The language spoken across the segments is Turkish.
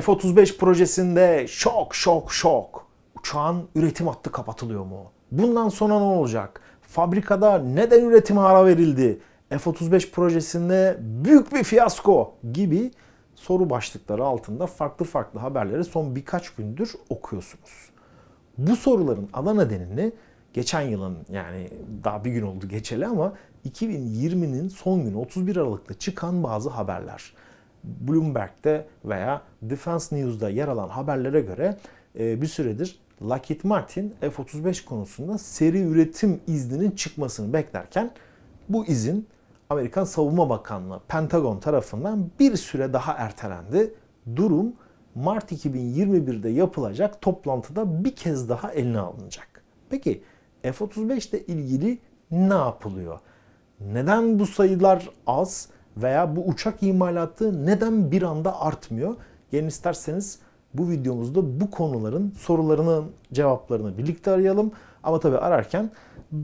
F-35 projesinde şok şok şok. Uçağın üretim hattı kapatılıyor mu? Bundan sonra ne olacak? Fabrikada neden üretime ara verildi? F-35 projesinde büyük bir fiyasko gibi soru başlıkları altında farklı farklı haberleri son birkaç gündür okuyorsunuz. Bu soruların ana nedenini geçen yılın yani daha bir gün oldu geçeli ama 2020'nin son günü 31 Aralık'ta çıkan bazı haberler. Bloomberg'de veya Defense News'da yer alan haberlere göre e, bir süredir Lockheed Martin F-35 konusunda seri üretim izninin çıkmasını beklerken bu izin Amerikan Savunma Bakanlığı Pentagon tarafından bir süre daha ertelendi. Durum Mart 2021'de yapılacak toplantıda bir kez daha eline alınacak. Peki F-35 ile ilgili ne yapılıyor? Neden bu sayılar az? Veya bu uçak imalatı neden bir anda artmıyor? Gelin isterseniz bu videomuzda bu konuların sorularının cevaplarını birlikte arayalım. Ama tabii ararken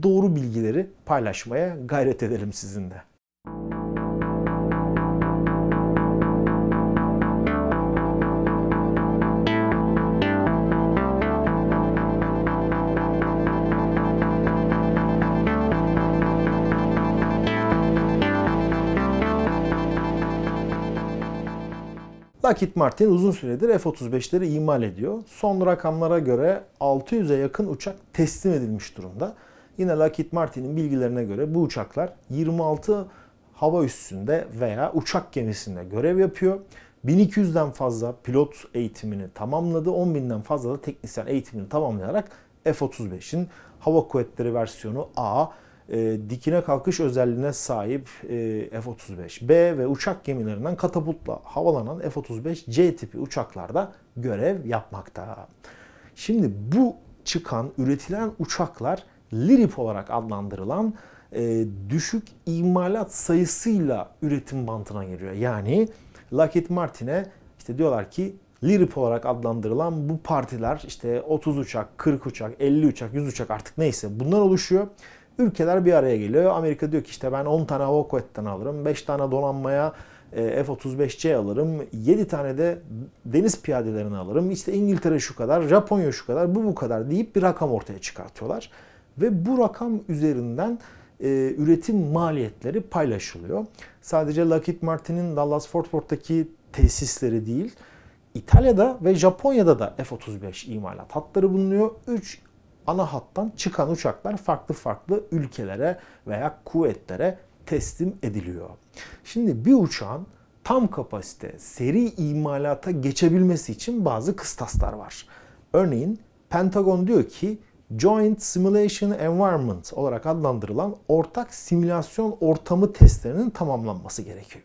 doğru bilgileri paylaşmaya gayret edelim sizinle. Lockheed Martin uzun süredir F-35'leri imal ediyor. Son rakamlara göre 600'e yakın uçak teslim edilmiş durumda. Yine Lockheed Martin'in bilgilerine göre bu uçaklar 26 hava üssünde veya uçak gemisinde görev yapıyor. 1200'den fazla pilot eğitimini tamamladı. 10.000'den fazla da teknisyen eğitimini tamamlayarak F-35'in Hava Kuvvetleri versiyonu A e, dikine kalkış özelliğine sahip e, F-35B ve uçak gemilerinden katapultla havalanan F-35C tipi uçaklarda görev yapmakta. Şimdi bu çıkan, üretilen uçaklar LIRIP olarak adlandırılan e, düşük imalat sayısıyla üretim bantına giriyor. Yani Lockheed Martin'e işte diyorlar ki LIRIP olarak adlandırılan bu partiler işte 30 uçak, 40 uçak, 50 uçak, 100 uçak artık neyse bunlar oluşuyor. Ülkeler bir araya geliyor. Amerika diyor ki işte ben 10 tane hava kuvvetten alırım. 5 tane donanmaya e, F-35C alırım. 7 tane de deniz piyadelerini alırım. İşte İngiltere şu kadar, Japonya şu kadar, bu bu kadar deyip bir rakam ortaya çıkartıyorlar. Ve bu rakam üzerinden e, üretim maliyetleri paylaşılıyor. Sadece Lockheed Martin'in Dallas Fort Worth'taki tesisleri değil, İtalya'da ve Japonya'da da F-35 imalat hatları bulunuyor. 3 ana hattan çıkan uçaklar farklı farklı ülkelere veya kuvvetlere teslim ediliyor. Şimdi bir uçağın tam kapasite seri imalata geçebilmesi için bazı kıstaslar var. Örneğin Pentagon diyor ki Joint Simulation Environment olarak adlandırılan ortak simülasyon ortamı testlerinin tamamlanması gerekiyor.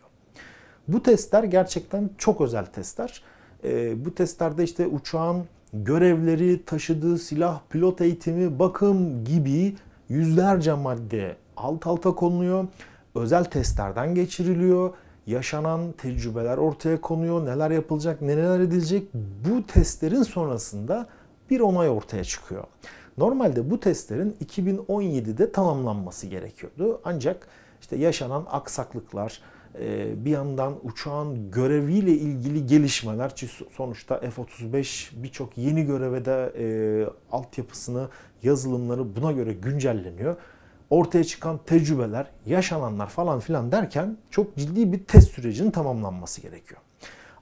Bu testler gerçekten çok özel testler. E, bu testlerde işte uçağın görevleri, taşıdığı silah, pilot eğitimi, bakım gibi yüzlerce madde alt alta konuluyor. Özel testlerden geçiriliyor. Yaşanan tecrübeler ortaya konuyor. Neler yapılacak, neler edilecek. Bu testlerin sonrasında bir onay ortaya çıkıyor. Normalde bu testlerin 2017'de tamamlanması gerekiyordu. Ancak işte yaşanan aksaklıklar, e, bir yandan uçağın göreviyle ilgili gelişmeler sonuçta F-35 birçok yeni göreve de e, altyapısını, yazılımları buna göre güncelleniyor. Ortaya çıkan tecrübeler, yaşananlar falan filan derken çok ciddi bir test sürecinin tamamlanması gerekiyor.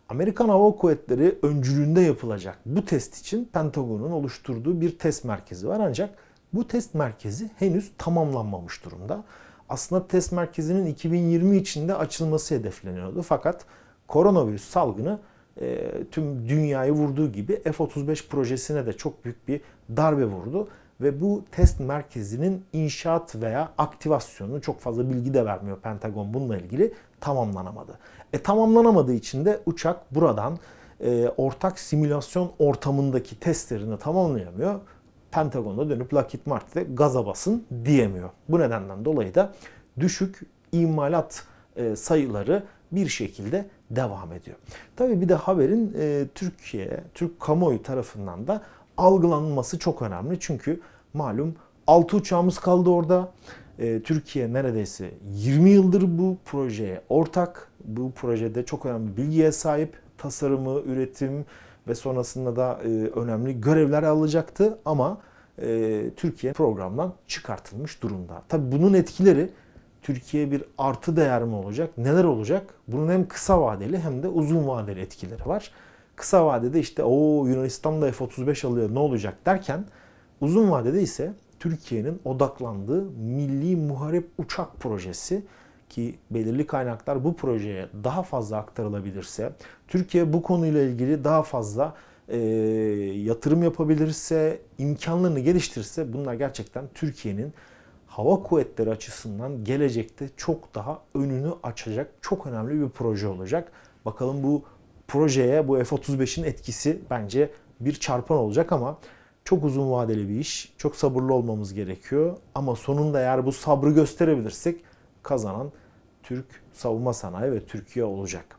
Amerikan Hava Kuvvetleri öncülüğünde yapılacak bu test için Pentagon'un oluşturduğu bir test merkezi var ancak bu test merkezi henüz tamamlanmamış durumda aslında test merkezinin 2020 içinde açılması hedefleniyordu. Fakat koronavirüs salgını e, tüm dünyayı vurduğu gibi F-35 projesine de çok büyük bir darbe vurdu. Ve bu test merkezinin inşaat veya aktivasyonu çok fazla bilgi de vermiyor Pentagon bununla ilgili tamamlanamadı. E tamamlanamadığı için de uçak buradan e, ortak simülasyon ortamındaki testlerini tamamlayamıyor Pentagon'da dönüp Lockheed Martin'de gaza basın diyemiyor. Bu nedenden dolayı da düşük imalat e, sayıları bir şekilde devam ediyor. Tabii bir de haberin e, Türkiye, Türk kamuoyu tarafından da algılanması çok önemli. Çünkü malum 6 uçağımız kaldı orada. E, Türkiye neredeyse 20 yıldır bu projeye ortak. Bu projede çok önemli bilgiye sahip. Tasarımı, üretim, ve sonrasında da e, önemli görevler alacaktı ama e, Türkiye programdan çıkartılmış durumda. Tabii bunun etkileri Türkiye bir artı değer mi olacak? Neler olacak? Bunun hem kısa vadeli hem de uzun vadeli etkileri var. Kısa vadede işte o Yunanistan'da F-35 alıyor ne olacak derken uzun vadede ise Türkiye'nin odaklandığı milli muharip uçak projesi ki belirli kaynaklar bu projeye daha fazla aktarılabilirse, Türkiye bu konuyla ilgili daha fazla e, yatırım yapabilirse, imkanlarını geliştirirse bunlar gerçekten Türkiye'nin hava kuvvetleri açısından gelecekte çok daha önünü açacak çok önemli bir proje olacak. Bakalım bu projeye bu F-35'in etkisi bence bir çarpan olacak ama çok uzun vadeli bir iş. Çok sabırlı olmamız gerekiyor. Ama sonunda eğer bu sabrı gösterebilirsek kazanan Türk savunma sanayi ve Türkiye olacak.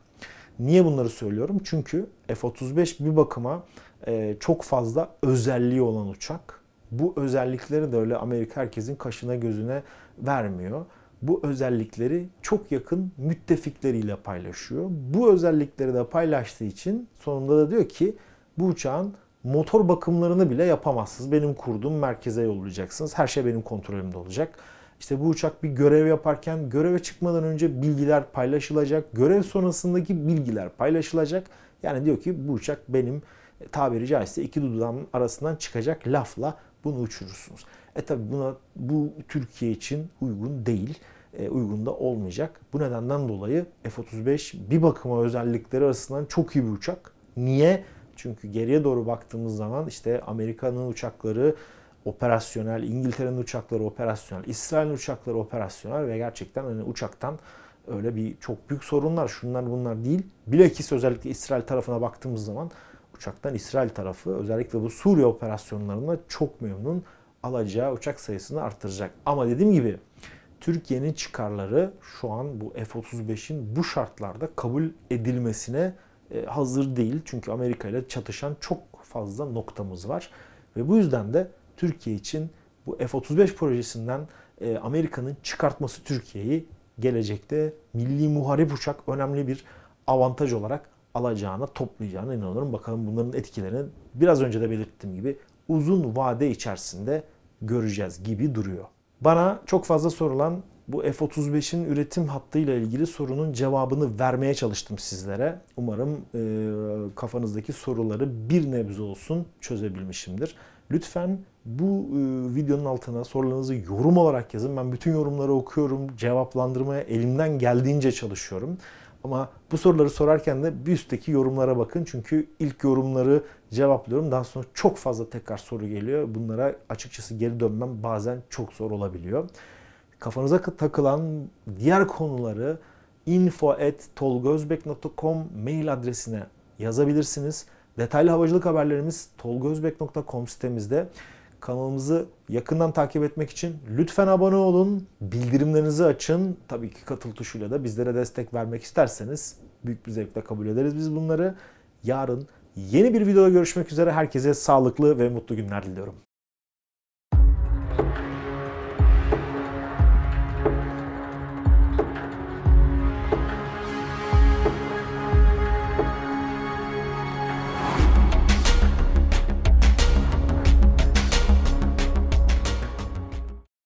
Niye bunları söylüyorum? Çünkü F-35 bir bakıma e, çok fazla özelliği olan uçak. Bu özellikleri de öyle Amerika herkesin kaşına gözüne vermiyor. Bu özellikleri çok yakın müttefikleriyle paylaşıyor. Bu özellikleri de paylaştığı için sonunda da diyor ki bu uçağın motor bakımlarını bile yapamazsınız. Benim kurduğum merkeze yollayacaksınız. Her şey benim kontrolümde olacak. İşte bu uçak bir görev yaparken göreve çıkmadan önce bilgiler paylaşılacak. Görev sonrasındaki bilgiler paylaşılacak. Yani diyor ki bu uçak benim e, tabiri caizse iki dudağımın arasından çıkacak lafla bunu uçurursunuz. E tabi buna bu Türkiye için uygun değil. E, uygun da olmayacak. Bu nedenden dolayı F-35 bir bakıma özellikleri arasından çok iyi bir uçak. Niye? Çünkü geriye doğru baktığımız zaman işte Amerika'nın uçakları operasyonel, İngiltere'nin uçakları operasyonel, İsrail'in uçakları operasyonel ve gerçekten hani uçaktan öyle bir çok büyük sorunlar şunlar bunlar değil. Bilakis özellikle İsrail tarafına baktığımız zaman uçaktan İsrail tarafı özellikle bu Suriye operasyonlarında çok memnun alacağı uçak sayısını artıracak. Ama dediğim gibi Türkiye'nin çıkarları şu an bu F-35'in bu şartlarda kabul edilmesine e, hazır değil. Çünkü Amerika ile çatışan çok fazla noktamız var. Ve bu yüzden de Türkiye için bu F-35 projesinden e, Amerika'nın çıkartması Türkiye'yi gelecekte milli muharip uçak önemli bir avantaj olarak alacağına, toplayacağına inanıyorum. Bakalım bunların etkilerini biraz önce de belirttiğim gibi uzun vade içerisinde göreceğiz gibi duruyor. Bana çok fazla sorulan bu F-35'in üretim hattıyla ilgili sorunun cevabını vermeye çalıştım sizlere. Umarım e, kafanızdaki soruları bir nebze olsun çözebilmişimdir. Lütfen bu e, videonun altına sorularınızı yorum olarak yazın. Ben bütün yorumları okuyorum, cevaplandırmaya elimden geldiğince çalışıyorum. Ama bu soruları sorarken de bir üstteki yorumlara bakın. Çünkü ilk yorumları cevaplıyorum. Daha sonra çok fazla tekrar soru geliyor. Bunlara açıkçası geri dönmem bazen çok zor olabiliyor. Kafanıza takılan diğer konuları info.tolgozbek.com mail adresine yazabilirsiniz. Detaylı havacılık haberlerimiz tolgozbek.com sitemizde. Kanalımızı yakından takip etmek için lütfen abone olun, bildirimlerinizi açın. Tabii ki katıl tuşuyla da bizlere destek vermek isterseniz büyük bir zevkle kabul ederiz biz bunları. Yarın yeni bir videoda görüşmek üzere herkese sağlıklı ve mutlu günler diliyorum.